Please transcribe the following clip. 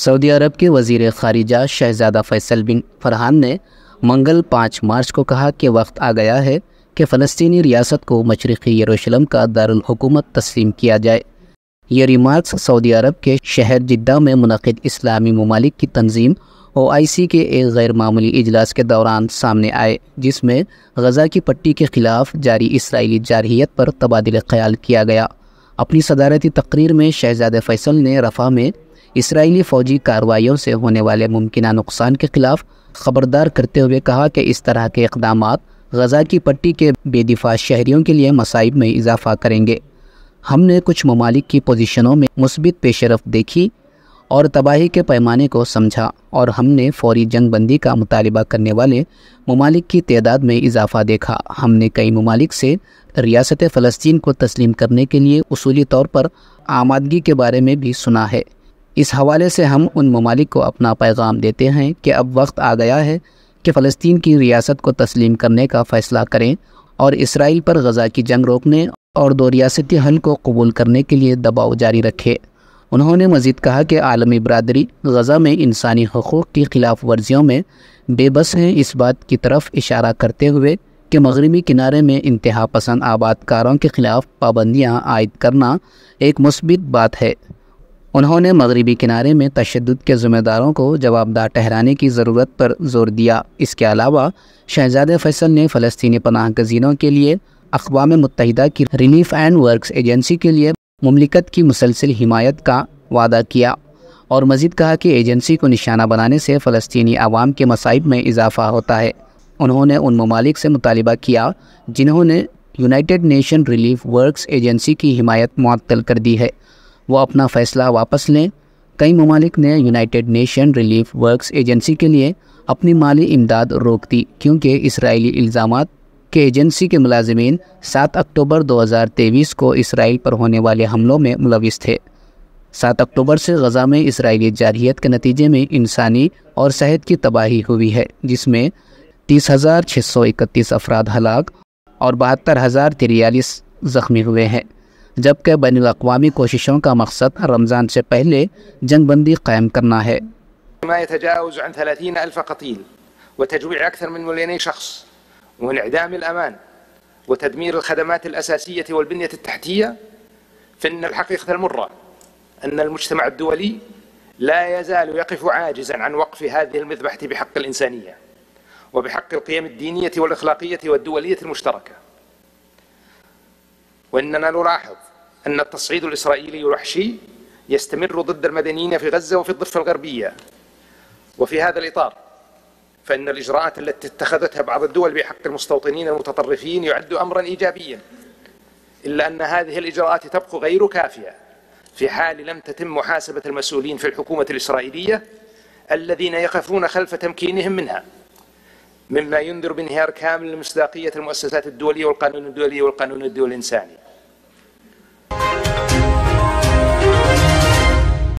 Saudi अरब के वजीर खारिजा शहजादा फैसल बिन फरहान ने मंगल पाँच मार्च को कहा कि वक्त आ गया है कि फ़लस्तनी रियासत को मशरक़ी यरूशलम का दारकूमत तस्लीम किया जाए ये रिमार्क्स सऊदी अरब के शहर जिद्दा में मनद इस्लामी ममालिक की तंजीम ओ आई सी के एक गैर मामूली इजलास के दौरान सामने आए जिसमें गजा की पट्टी के ख़िलाफ़ जारी इसराइली जारहीत पर तबादला ख्याल किया गया अपनी सदारती तकरीर में शहजाद फैसल ने रफ़ा में इसराइली फ़ौजी कार्रवाइयों से होने वाले मुमकिन नुकसान के खिलाफ खबरदार करते हुए कहा कि इस तरह के इकदाम गजा की पट्टी के बेदिफा शहरीों के लिए मसाइब में इजाफा करेंगे हमने कुछ ममालिक की पोजीशनों में मुस्बित पेशरफ देखी और तबाही के पैमाने को समझा और हमने फौरी जंग बंदी का मुतालबा करने वाले ममालिक की तदाद में इजाफा देखा हमने कई ममालिक से रियासत फ़लस्तीन को तस्लीम करने के लिए असूली तौर पर आमादगी के बारे में भी सुना है इस हवाले से हम उन ममालिक को अपना पैगाम देते हैं कि अब वक्त आ गया है कि फ़लस्तीन की रियासत को तस्लीम करने का फ़ैसला करें और इसराइल पर गज़ा की जंग रोकने और दो रियासती हल को कबूल करने के लिए दबाव जारी रखे उन्होंने मज़ीद कहा कि आलमी बरदरी गज़ा में इंसानी हकूक़ की खिलाफ वर्जियों में बेबस हैं इस बात की तरफ इशारा करते हुए कि मगरबी किनारे में इंतहा पसंद आबादकारों के ख़िलाफ़ पाबंदियाँ आयद करना एक मुस्बत बात है उन्होंने मगरबी किनारे में तशद के ज़िम्मेदारों को जवाबदार ठहराने की ज़रूरत पर जोर दिया इसके अलावा शहजाद फैसल ने फलस्तनी पनाह गजीनों के लिए अकवा मुतहदा की रिलीफ एंड वर्कस एजेंसी के लिए ममलिकत की मुसलसिल हमायत का वादा किया और मज़ीद कहा कि एजेंसी को निशाना बनाने से फ़लस्तनी आवाम के मसाइब में इजाफ़ा होता है उन्होंने उन ममालिक से मुतालबा किया जिन्होंने United Nation Relief Works Agency की हिमायत मअतल कर दी है वो अपना फ़ैसला वापस लें कई ममालिक ने United Nation Relief Works Agency के लिए अपनी माली इमदाद रोक दी क्योंकि इसराइली इल्ज़ाम के एजेंसी के मुलाजमीन 7 अक्टूबर 2023 को इसराइल पर होने वाले हमलों में मुलविस थे 7 अक्टूबर से गज़ा में इसराइली जारहीत के नतीजे में इंसानी और सेहत की तबाही हुई है जिसमें तीस हज़ार छः सौ इकतीस अफराद हलाक और बहत्तर हज़ार तिरयालीस ज़ख्मी हुए हैं سے پہلے جنگ بندی قائم کرنا ہے ما يتجاوز عن कायम ألف قتيل وتجويع أكثر من مليوني شخص وانعدام الأمان وتدمير الخدمات الأساسية والبنية التحتية فإن الحقيقة المرة أن المجتمع الدولي لا يزال يقف عاجزا عن وقف هذه المذبحة بحق الإنسانية وبحق القيم الدينية والأخلاقية والدولية المشتركة وإننا نلاحظ أن التصعيد الإسرائيلي الوحشي يستمر ضد المدنيين في غزة وفي الضفة الغربية وفي هذا الإطار فإن الإجراءات التي اتخذتها بعض الدول بحق المستوطنين المتطرفين يعد أمرا إيجابيا إلا أن هذه الإجراءات تبقى غير كافية في حال لم تتم محاسبة المسؤولين في الحكومة الإسرائيلية الذين يقفون خلف تمكينهم منها مما ينذر بانهيار كامل لمصداقية المؤسسات الدولية والقانون الدولي والقانون الدولي الإنساني